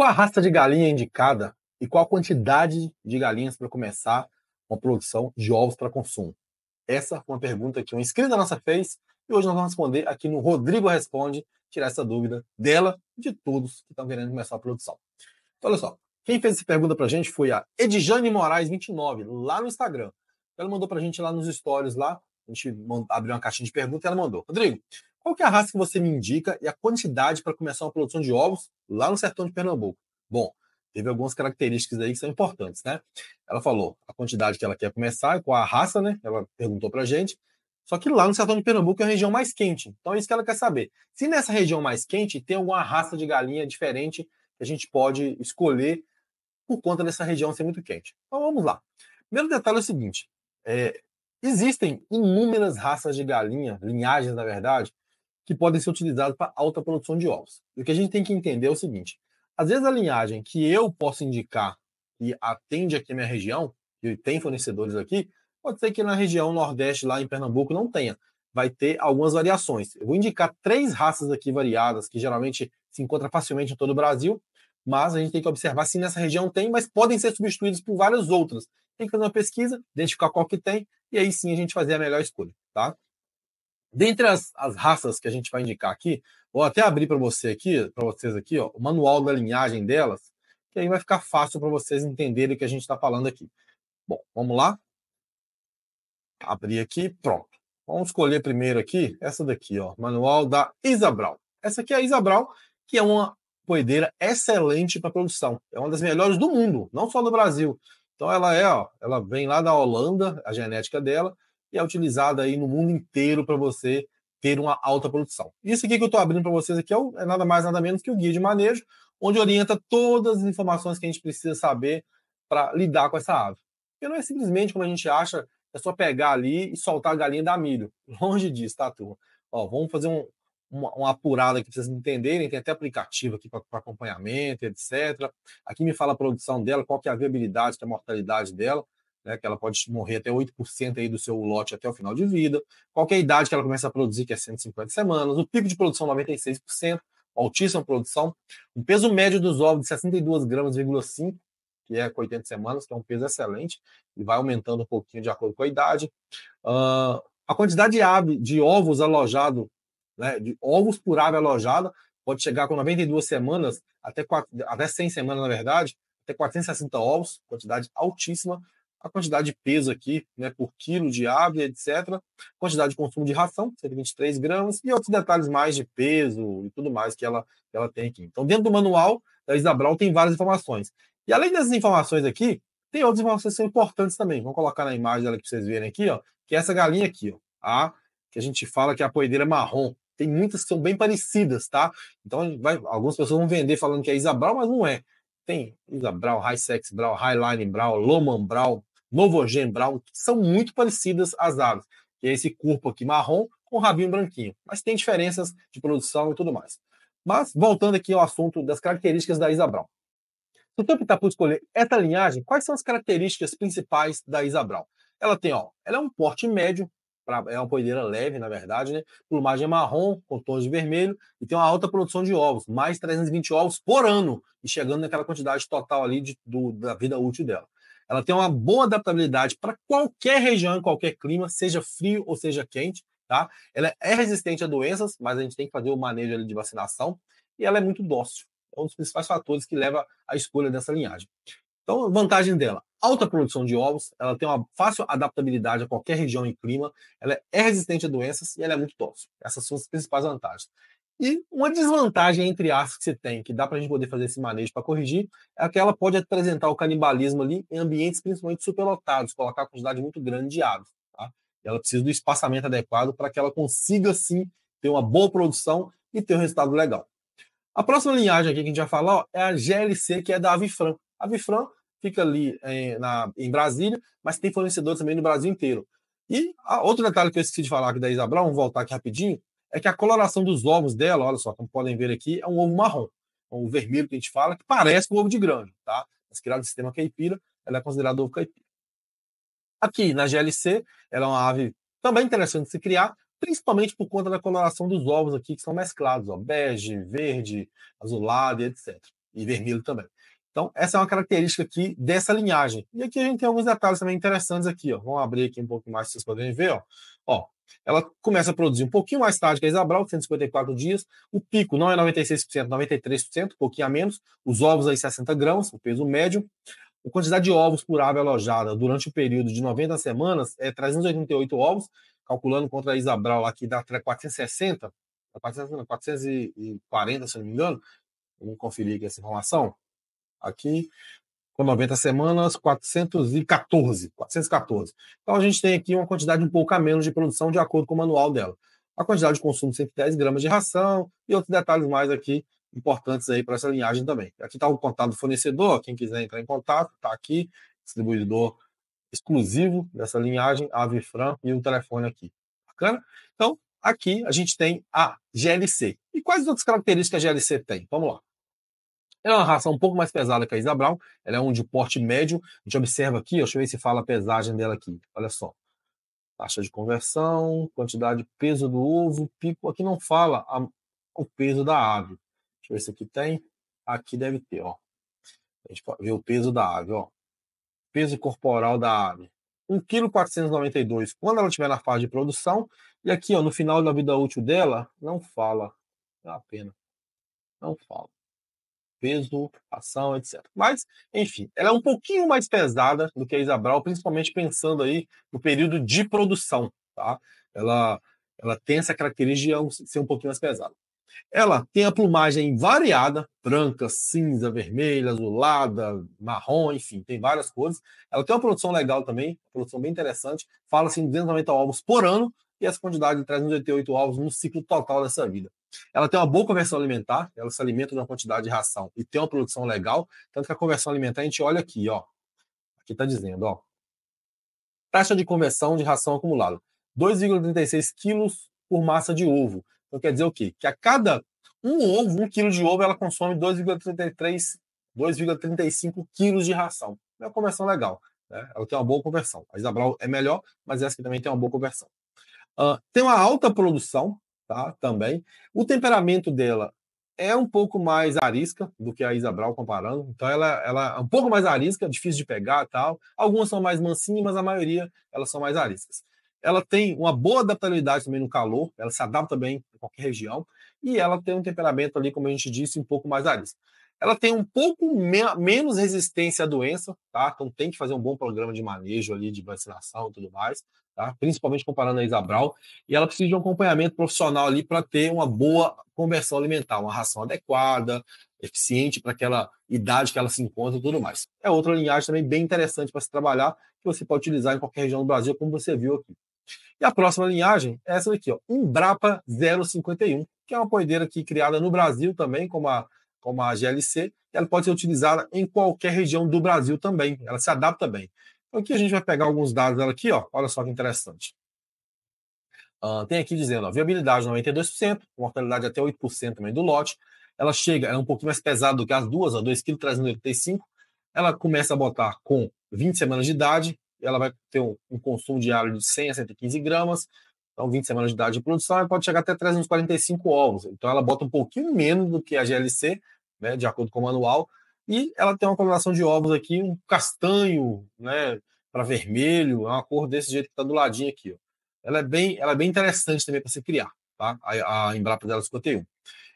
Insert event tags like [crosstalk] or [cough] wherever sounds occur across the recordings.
Qual a raça de galinha é indicada e qual a quantidade de galinhas para começar uma produção de ovos para consumo? Essa foi uma pergunta que uma inscrita nossa fez e hoje nós vamos responder aqui no Rodrigo Responde, tirar essa dúvida dela e de todos que estão querendo começar a produção. Então, olha só, quem fez essa pergunta para a gente foi a Edjane Moraes29, lá no Instagram. Ela mandou para a gente lá nos stories lá, a gente abriu uma caixinha de perguntas e ela mandou. Rodrigo, qual que é a raça que você me indica e a quantidade para começar uma produção de ovos lá no sertão de Pernambuco? Bom, teve algumas características aí que são importantes, né? Ela falou a quantidade que ela quer começar, qual a raça, né? Ela perguntou para a gente. Só que lá no sertão de Pernambuco é a região mais quente. Então é isso que ela quer saber. Se nessa região mais quente tem alguma raça de galinha diferente que a gente pode escolher por conta dessa região ser muito quente. Então vamos lá. Primeiro detalhe é o seguinte: é, existem inúmeras raças de galinha, linhagens na verdade, que podem ser utilizados para alta produção de ovos. o que a gente tem que entender é o seguinte: às vezes a linhagem que eu posso indicar e atende aqui a minha região, e tem fornecedores aqui, pode ser que na região Nordeste, lá em Pernambuco, não tenha. Vai ter algumas variações. Eu vou indicar três raças aqui variadas, que geralmente se encontra facilmente em todo o Brasil, mas a gente tem que observar se nessa região tem, mas podem ser substituídos por várias outras. Tem que fazer uma pesquisa, identificar qual que tem, e aí sim a gente fazer a melhor escolha, tá? Dentre as, as, raças que a gente vai indicar aqui, vou até abrir para você aqui, para vocês aqui, ó, o manual da linhagem delas, que aí vai ficar fácil para vocês entenderem o que a gente está falando aqui. Bom, vamos lá? Abrir aqui, pronto. Vamos escolher primeiro aqui, essa daqui, ó, manual da Isabral. Essa aqui é a Isabral, que é uma poedeira excelente para produção. É uma das melhores do mundo, não só do Brasil. Então ela é, ó, ela vem lá da Holanda, a genética dela, e é utilizado aí no mundo inteiro para você ter uma alta produção. Isso aqui que eu estou abrindo para vocês aqui é, o, é, nada mais nada menos que o guia de manejo, onde orienta todas as informações que a gente precisa saber para lidar com essa ave. Porque não é simplesmente como a gente acha, é só pegar ali e soltar a galinha da milho. [laughs] Longe disso, tá, turma? Ó, vamos fazer um, uma, uma, apurada aqui para vocês entenderem. Tem até aplicativo aqui para acompanhamento, etc. Aqui me fala a produção dela, qual que é a viabilidade, que é a mortalidade dela né, que ela pode morrer até 8% aí do seu lote até o final de vida. Qualquer é idade que ela começa a produzir, que é 150 semanas. O pico de produção, 96%. Altíssima produção. Um peso médio dos ovos de 62 gramas,5 que é com 80 semanas, que é um peso excelente, e vai aumentando um pouquinho de acordo com a idade. Uh, a quantidade de, ave, de ovos alojado, né, de ovos por ave alojada, pode chegar com 92 semanas, até, 4, até 100 semanas, na verdade, até 460 ovos, quantidade altíssima a quantidade de peso aqui, né, por quilo de ave, etc. Quantidade de consumo de ração, 123 gramas, e outros detalhes mais de peso e tudo mais que ela, que ela tem aqui. Então, dentro do manual da Isabral tem várias informações. E além dessas informações aqui, tem outras informações que são importantes também. Vamos colocar na imagem dela que vocês verem aqui, ó, que é essa galinha aqui, ó, a, tá? que a gente fala que é a poedeira marrom. Tem muitas que são bem parecidas, tá? Então, vai, algumas pessoas vão vender falando que é Isabral, mas não é. Tem Isabral, High Sex Brau, Highline Brau, Loman Brau, Novogen Brown, são muito parecidas às aves, que é esse corpo aqui marrom com rabinho branquinho, mas tem diferenças de produção e tudo mais. Mas, voltando aqui ao assunto das características da Isa Brown. Se você optar por escolher essa linhagem, quais são as características principais da Isa Brown? Ela tem, ó, ela é um porte médio, pra, é uma poedeira leve, na verdade, né? Plumagem é marrom, com tons de vermelho, e tem uma alta produção de ovos, mais 320 ovos por ano, e chegando naquela quantidade total ali de, do, da vida útil dela. Ela tem uma boa adaptabilidade para qualquer região, qualquer clima, seja frio ou seja quente, tá? Ela é resistente a doenças, mas a gente tem que fazer o manejo de vacinação e ela é muito dócil. É um dos principais fatores que leva à escolha dessa linhagem. Então, vantagem dela: alta produção de ovos, ela tem uma fácil adaptabilidade a qualquer região e clima, ela é resistente a doenças e ela é muito dócil. Essas são as principais vantagens. E uma desvantagem, entre aspas, que você tem, que dá para a gente poder fazer esse manejo para corrigir, é que ela pode apresentar o canibalismo ali em ambientes principalmente superlotados, colocar uma quantidade muito grande de aves. Tá? Ela precisa do espaçamento adequado para que ela consiga, sim, ter uma boa produção e ter um resultado legal. A próxima linhagem aqui que a gente vai falar ó, é a GLC, que é da Avifran. A Avifran fica ali em, é, na, em Brasília, mas tem fornecedor também no Brasil inteiro. E outro detalhe que eu esqueci de falar aqui da Isabral, vamos voltar aqui rapidinho, é que a coloração dos ovos dela, olha só, como podem ver aqui, é um ovo marrom. É um ovo vermelho que a gente fala, que parece um ovo de granja, tá? Mas criado no sistema caipira, ela é considerada ovo caipira. Aqui, na GLC, ela é uma ave também interessante de se criar, principalmente por conta da coloração dos ovos aqui, que são mesclados, ó, bege, verde, azulado, etc. E vermelho também. Então, essa é uma característica aqui dessa linhagem. E aqui a gente tem alguns detalhes também interessantes aqui, ó. Vamos abrir aqui um pouco mais, vocês podem ver, ó. Ó, ela começa a produzir um pouquinho mais tarde que a Isabral, 154 dias. O pico não é 96%, 93%, um pouquinho a menos. Os ovos aí 60 gramas, o peso médio. A quantidade de ovos por ave alojada durante o período de 90 semanas é 388 ovos, calculando contra a Isabral aqui dá 460, 440, se não me engano. Vamos conferir aqui essa informação. Aqui, com 90 semanas, 414, 414. Então a gente tem aqui uma quantidade um pouco a menos de produção de acordo com o manual dela. A quantidade de consumo 110 gramas de ração e outros detalhes mais aqui importantes aí para essa linhagem também. Aqui está o contato do fornecedor, quem quiser entrar em contato, está aqui, distribuidor exclusivo dessa linhagem, Avifran e o telefone aqui. Bacana? Então, aqui a gente tem a GLC. E quais outras características a GLC tem? Vamos lá. Ela é uma raça um pouco mais pesada que a Isa Brown, ela é um de porte médio. A gente observa aqui, deixa eu ver se fala a pesagem dela aqui. Olha só. Taxa de conversão, quantidade, peso do ovo, pico. Aqui não fala a, o peso da ave. Deixa eu ver se aqui tem. Aqui deve ter, ó. A gente vê o peso da ave, ó. Peso corporal da ave. 1,492 kg quando ela estiver na fase de produção. E aqui, ó, no final da vida útil dela, não fala. É uma pena. Não fala peso, ação, etc. Mas, enfim, ela é um pouquinho mais pesada do que a Isabral, principalmente pensando aí no período de produção, tá? Ela, ela tem essa característica de é ser um pouquinho mais pesada. Ela tem a plumagem variada, branca, cinza, vermelha, azulada, marrom, enfim, tem várias cores. Ela tem uma produção legal também, produção bem interessante. Fala-se em 290 ovos por ano e essa quantidade de 388 ovos no ciclo total dessa vida ela tem uma boa conversão alimentar, ela se alimenta de uma quantidade de ração e tem uma produção legal, tanto que a conversão alimentar a gente olha aqui, ó. Aqui está dizendo, ó. Taxa de conversão de ração acumulada. 2,36 quilos por massa de ovo. Então quer dizer o quê? Que a cada um ovo, um quilo de ovo, ela consome 2,33, 2,35 quilos de ração. É uma conversão legal. Né? Ela tem uma boa conversão. A Isabral é melhor, mas essa aqui também tem uma boa conversão. Uh, tem uma alta produção, tá? Também. O temperamento dela é um pouco mais arisca do que a Isabral comparando. Então ela, ela é um pouco mais arisca, difícil de pegar, tal. Algumas são mais mansinhas, mas a maioria elas são mais ariscas. Ela tem uma boa adaptabilidade também no calor, ela se adapta bem a qualquer região e ela tem um temperamento ali, como a gente disse, um pouco mais arisca Ela tem um pouco me menos resistência à doença, tá? Então tem que fazer um bom programa de manejo ali, de vacinação e tudo mais, tá? principalmente comparando a Isabral, e ela precisa de um acompanhamento profissional ali para ter uma boa conversão alimentar, uma ração adequada, eficiente para aquela idade que ela se encontra e tudo mais. É outra linhagem também bem interessante para se trabalhar, que você pode utilizar em qualquer região do Brasil, como você viu aqui. E a próxima linhagem é essa daqui, ó, Embrapa 051, que é uma poedeira aqui criada no Brasil também, como a, como a GLC, ela pode ser utilizada em qualquer região do Brasil também, ela se adapta bem. Então aqui a gente vai pegar alguns dados dela aqui, ó. olha só que interessante. Uh, tem aqui dizendo, ó, viabilidade 92%, mortalidade até 8% também do lote. Ela chega, ela é um pouquinho mais pesada do que as duas, 2,385 kg. Ela começa a botar com 20 semanas de idade, ela vai ter um, um, consumo diário de 100 a 115 gramas, então 20 semanas de idade de produção, ela pode chegar até 345 ovos. Então ela bota um pouquinho menos do que a GLC, né, de acordo com o manual, e ela tem uma combinação de ovos aqui, um castanho, né, para vermelho, é uma cor desse jeito que está do ladinho aqui. Ó. Ela é bem, ela é bem interessante também para se criar, tá? A, a Embrapa dela 51. É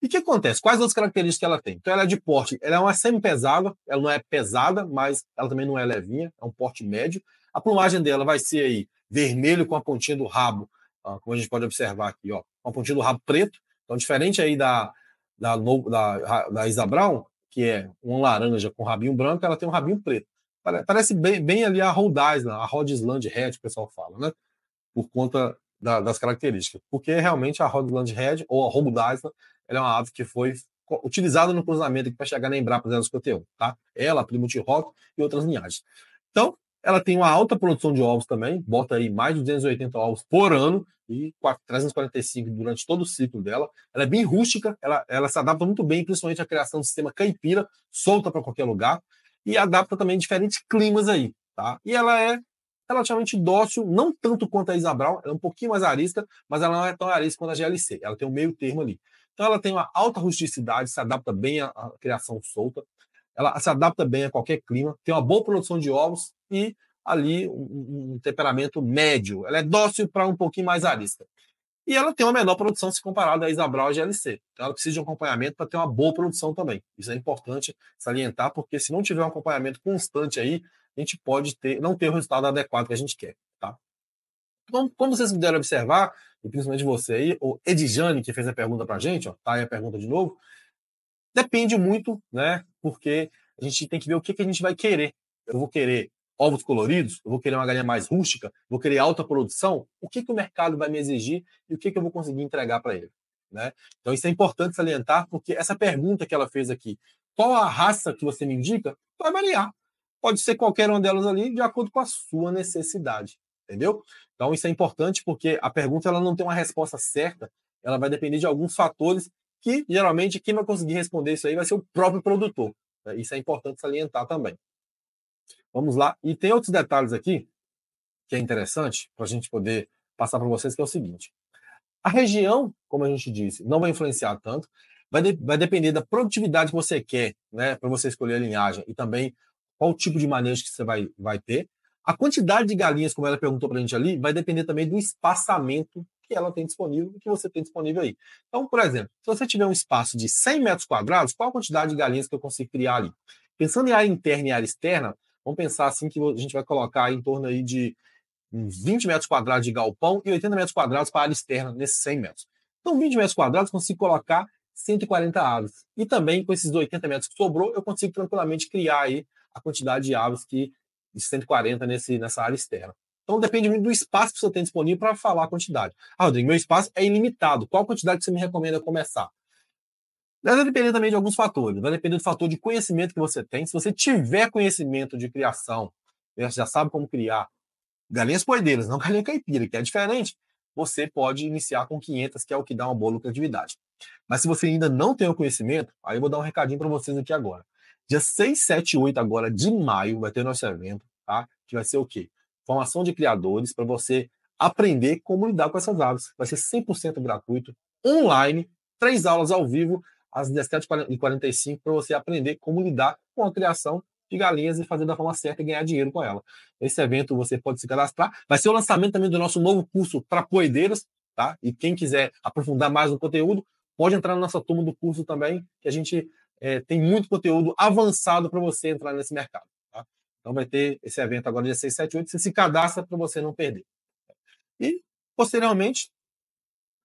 e o que acontece? Quais outras características que ela tem? Então, ela é de porte, ela é uma semi-pesada, ela não é pesada, mas ela também não é levinha, é um porte médio. A plumagem dela vai ser aí vermelho com a pontinha do rabo, ó, como a gente pode observar aqui, ó, uma pontinha do rabo preto. Então, diferente aí da, da, da, da Isa Brown, que é um laranja com rabinho branco, ela tem um rabinho preto. Parece bem, bem ali a Rhode Island, né, a Rhode Island Red, o pessoal fala, né? Por conta da, das características. Porque realmente a Rhode Island Red, ou a Rhode Island, né, ela é uma ave que foi utilizada no cruzamento para chegar na Embrapa 051, tá? Ela, Plymouth Rock e outras linhagens. Então, ela tem uma alta produção de ovos também, bota aí mais de 280 ovos por ano e 345 durante todo o ciclo dela. Ela é bem rústica, ela, ela se adapta muito bem, principalmente à criação do sistema caipira, solta para qualquer lugar e adapta também diferentes climas aí, tá? E ela é relativamente dócil, não tanto quanto a Isabral, ela é um pouquinho mais arisca, mas ela não é tão arisca quanto a GLC, ela tem um meio termo ali. Então ela tem uma alta rusticidade, se adapta bem à, à criação solta, ela se adapta bem a qualquer clima, tem uma boa produção de ovos, e ali um, um temperamento médio. Ela é dócil para um pouquinho mais arisca. E ela tem uma menor produção se comparada à Isabral GLC. Então ela precisa de um acompanhamento para ter uma boa produção também. Isso é importante salientar, porque se não tiver um acompanhamento constante aí, a gente pode ter, não ter o resultado adequado que a gente quer. Tá? Então, como vocês puderam observar, e principalmente você aí, o Edjane, que fez a pergunta para a gente, ó, tá aí a pergunta de novo, depende muito, né? Porque a gente tem que ver o que, que a gente vai querer. Eu vou querer ovos coloridos, eu vou querer uma galinha mais rústica, vou querer alta produção, o que, que o mercado vai me exigir e o que, que eu vou conseguir entregar para ele. Né? Então, isso é importante salientar, porque essa pergunta que ela fez aqui, qual a raça que você me indica, vai variar. Pode ser qualquer uma delas ali, de acordo com a sua necessidade. Entendeu? Então, isso é importante porque a pergunta ela não tem uma resposta certa, ela vai depender de alguns fatores que, geralmente, quem vai conseguir responder isso aí vai ser o próprio produtor. Né? Isso é importante salientar também. Vamos lá. E tem outros detalhes aqui que é interessante para a gente poder passar para vocês, que é o seguinte. A região, como a gente disse, não vai influenciar tanto. Vai, de, vai depender da produtividade que você quer, né? Para você escolher a linhagem e também qual tipo de manejo que você vai, vai ter. A quantidade de galinhas, como ela perguntou para a gente ali, vai depender também do espaçamento que ela tem disponível e que você tem disponível aí. Então, por exemplo, se você tiver um espaço de 100 metros quadrados, qual a quantidade de galinhas que eu consigo criar ali? Pensando em área interna e área externa, Vamos pensar assim que a gente vai colocar em torno aí de uns 20 metros quadrados de galpão e 80 metros quadrados para área externa nesses 100 metros. Então, 20 metros quadrados consigo colocar 140 aves. E também com esses 80 metros que sobrou, eu consigo tranquilamente criar aí a quantidade de aves que de 140 nesse, nessa área externa. Então depende muito do espaço que você tem disponível para falar a quantidade. Ah, Rodrigo, meu espaço é ilimitado. Qual quantidade você me recomenda começar? vai depender também de alguns fatores. Vai depender do fator de conhecimento que você tem. Se você tiver conhecimento de criação, né, já sabe como criar galinhas poedeiras, não [laughs] galinha caipira, que é diferente, você pode iniciar com 500, que é o que dá uma boa lucratividade. Mas se você ainda não tem o conhecimento, aí eu vou dar um recadinho para vocês aqui agora. Dia 6, 7 8 agora de maio vai ter nosso evento, tá? Que vai ser o quê? Formação de criadores para você aprender como lidar com essas aves. Vai ser 100% gratuito, online, três aulas ao vivo às 17h45 para você aprender como lidar com a criação de galinhas e fazer da forma certa e ganhar dinheiro com ela. Esse evento você pode se cadastrar. Vai ser o lançamento também do nosso novo curso para poedeiros, tá? E quem quiser aprofundar mais no conteúdo, pode entrar na nossa turma do curso também, que a gente é, tem muito conteúdo avançado para você entrar nesse mercado. Tá? Então vai ter esse evento agora dia 6, 7, 8. Você se cadastra para você não perder. E, posteriormente,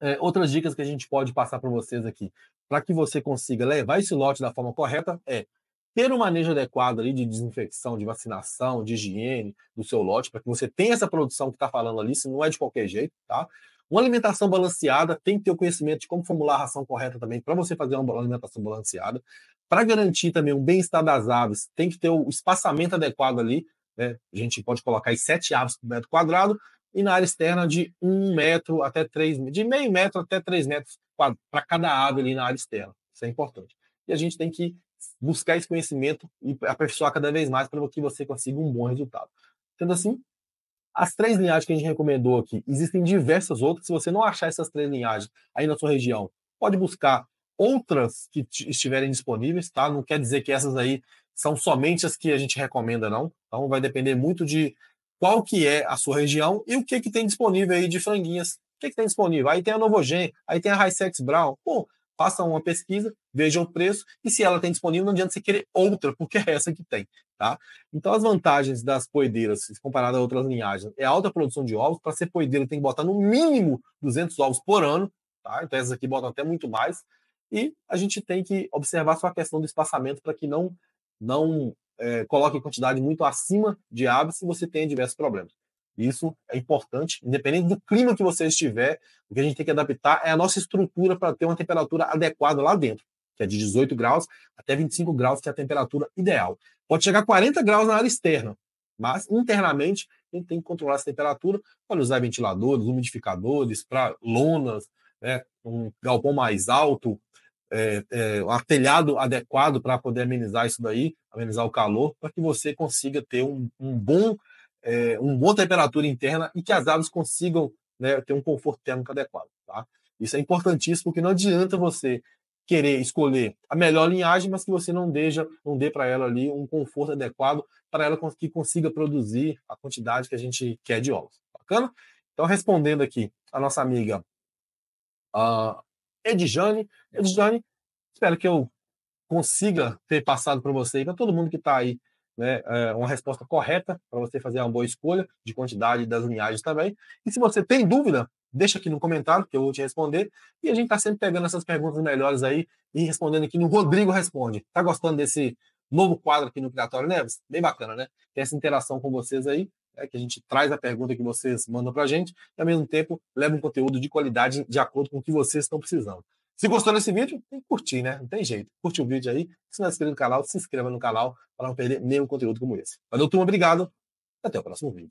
é, outras dicas que a gente pode passar para vocês aqui, para que você consiga levar esse lote da forma correta, é ter um manejo adequado ali de desinfecção, de vacinação, de higiene do seu lote, para que você tenha essa produção que está falando ali, se não é de qualquer jeito, tá? Uma alimentação balanceada, tem que ter o conhecimento de como formular a ração correta também, para você fazer uma alimentação balanceada. Para garantir também um bem-estar das aves, tem que ter o espaçamento adequado ali, né? A gente pode colocar aí sete aves por metro quadrado, e na área externa de um metro até três de meio metro até três metros para cada ave ali na área externa. Isso é importante. E a gente tem que buscar esse conhecimento e aperfeiçoar cada vez mais para que você consiga um bom resultado. Sendo assim, as três linhagens que a gente recomendou aqui, existem diversas outras. Se você não achar essas três linhagens aí na sua região, pode buscar outras que estiverem disponíveis, tá? Não quer dizer que essas aí são somente as que a gente recomenda, não. Então vai depender muito de qual que é a sua região e o que, que tem disponível aí de franguinhas. O que, que tem disponível? Aí tem a Novogen, aí tem a Highsex Brown. Pô, faça uma pesquisa, veja o preço e se ela tem disponível, não adianta você querer outra, [laughs] porque é essa que tem, tá? Então as vantagens das poedeiras, comparadas a outras linhagens, é alta produção de ovos. Para ser poedeira tem que botar no mínimo 200 ovos por ano, tá? Então essas aqui botam até muito mais. E a gente tem que observar só a questão do espaçamento para que não não é, coloca em quantidade muito acima de hábitos e você tem diversos problemas. Isso é importante, independente do clima que você estiver, o que a gente tem que adaptar é a nossa estrutura para ter uma temperatura adequada lá dentro, que é de 18 graus até 25 graus, que é a temperatura ideal. Pode chegar a 40 graus na área externa, mas internamente a gente tem que controlar essa temperatura, pode usar ventiladores, umidificadores, para lonas, né, um galpão mais alto, é, é, um telhado adequado para poder amenizar isso daí, amenizar o calor, para que você consiga ter um, um bom é, eh, um boa temperatura interna e que as aves consigam né, ter um conforto térmico adequado. Tá? Isso é importantíssimo, porque não adianta você querer escolher a melhor linhagem, mas que você não deixa, não dê para ela ali um conforto adequado para ela que consiga produzir a quantidade que a gente quer de ovos. Bacana? Então, respondendo aqui a nossa amiga a ah, Edjane. Edjane, espero que eu consiga ter passado para você e para todo mundo que está aí né, eh, uma resposta correta para você fazer uma boa escolha de quantidade das linhagens também. E se você tem dúvida, deixa aqui no comentário que eu vou te responder. E a gente está sempre pegando essas perguntas melhores aí e respondendo aqui no Rodrigo Responde. Tá gostando desse novo quadro aqui no Criatório Neves? Bem bacana, né? Tem essa interação com vocês aí é que a gente traz a pergunta que vocês mandam para a gente e, ao mesmo tempo, leva um conteúdo de qualidade de acordo com o que vocês estão precisando. Se gostou desse vídeo, tem que curtir, né? Não tem jeito. Curte o vídeo aí, se não é inscrito no canal, se inscreva no canal para não perder nenhum conteúdo como esse. Valeu, turma, obrigado. Até o próximo vídeo.